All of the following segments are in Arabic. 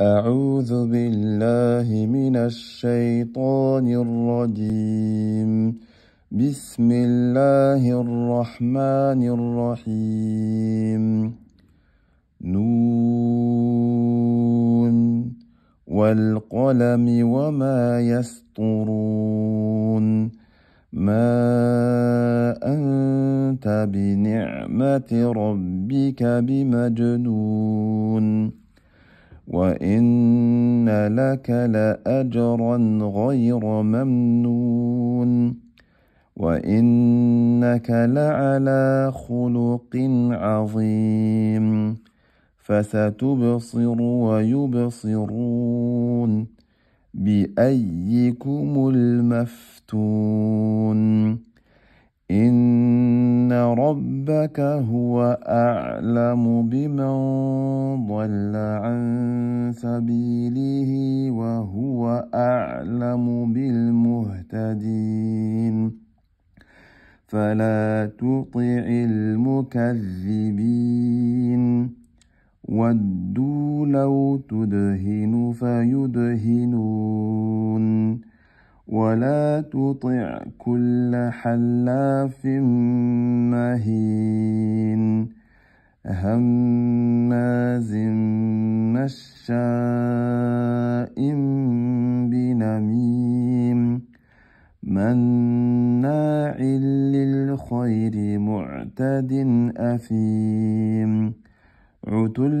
أعوذ بالله من الشيطان الرجيم بسم الله الرحمن الرحيم نون والقلم وما يسطرون ما أنت بنعمة ربك بمجنون وان لك لاجرا غير ممنون وانك لعلى خلق عظيم فستبصر ويبصرون بايكم المفتون ان ربك هو اعلم بمن ضل عن سبيله وهو أعلم بالمهتدين فلا تطع المكذبين ودوا لو تدهن فيدهنون ولا تطع كل حلاف مهين هم مشاء بنميم مناع للخير معتد أثيم عتل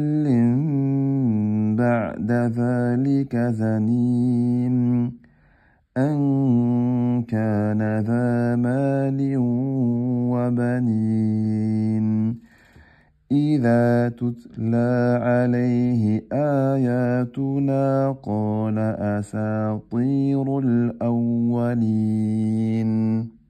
بعد ذلك ذنيم أن كان ذا مال وبنين إذا تتلى عليه آياتنا قال أساطير الأولين